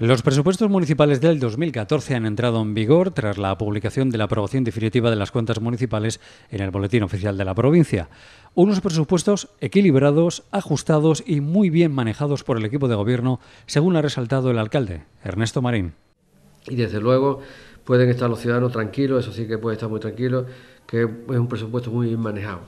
Los presupuestos municipales del 2014 han entrado en vigor tras la publicación de la aprobación definitiva de las cuentas municipales en el Boletín Oficial de la provincia. Unos presupuestos equilibrados, ajustados y muy bien manejados por el equipo de gobierno, según ha resaltado el alcalde, Ernesto Marín. Y desde luego pueden estar los ciudadanos tranquilos, eso sí que puede estar muy tranquilo, que es un presupuesto muy bien manejado.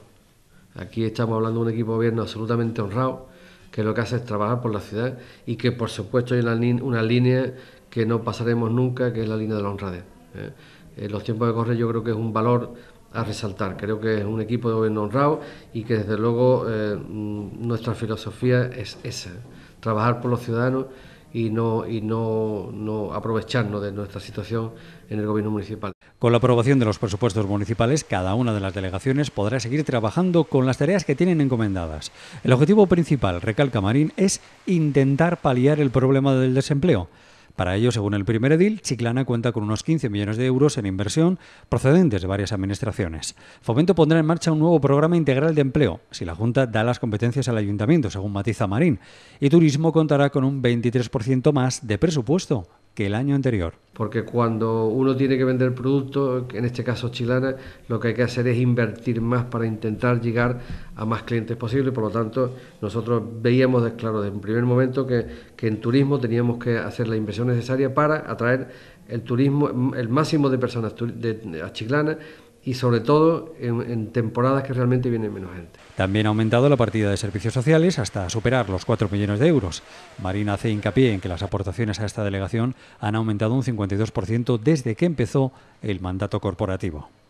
Aquí estamos hablando de un equipo de gobierno absolutamente honrado que lo que hace es trabajar por la ciudad y que por supuesto hay una, una línea que no pasaremos nunca, que es la línea de la honradez. ¿eh? En los tiempos de correr yo creo que es un valor a resaltar. Creo que es un equipo de gobierno honrado y que desde luego eh, mm, nuestra filosofía es esa, trabajar por los ciudadanos y no, y no aprovecharnos de nuestra situación en el gobierno municipal. Con la aprobación de los presupuestos municipales, cada una de las delegaciones podrá seguir trabajando con las tareas que tienen encomendadas. El objetivo principal, recalca Marín, es intentar paliar el problema del desempleo. Para ello, según el primer edil, Chiclana cuenta con unos 15 millones de euros en inversión procedentes de varias administraciones. Fomento pondrá en marcha un nuevo programa integral de empleo, si la Junta da las competencias al ayuntamiento, según matiza Marín, y Turismo contará con un 23% más de presupuesto que el año anterior. Porque cuando uno tiene que vender productos, en este caso chilana, lo que hay que hacer es invertir más para intentar llegar a más clientes posibles. Por lo tanto, nosotros veíamos, claro, desde un primer momento que, que en turismo teníamos que hacer la inversión necesaria para atraer el turismo, el máximo de personas de, a y sobre todo en, temporadas que realmente vienen menos gente. También ha aumentado la partida de servicios sociales hasta superar los 4 millones de euros. Marina hace hincapié en que las aportaciones a esta delegación han aumentado un 52% desde que empezó el mandato corporativo.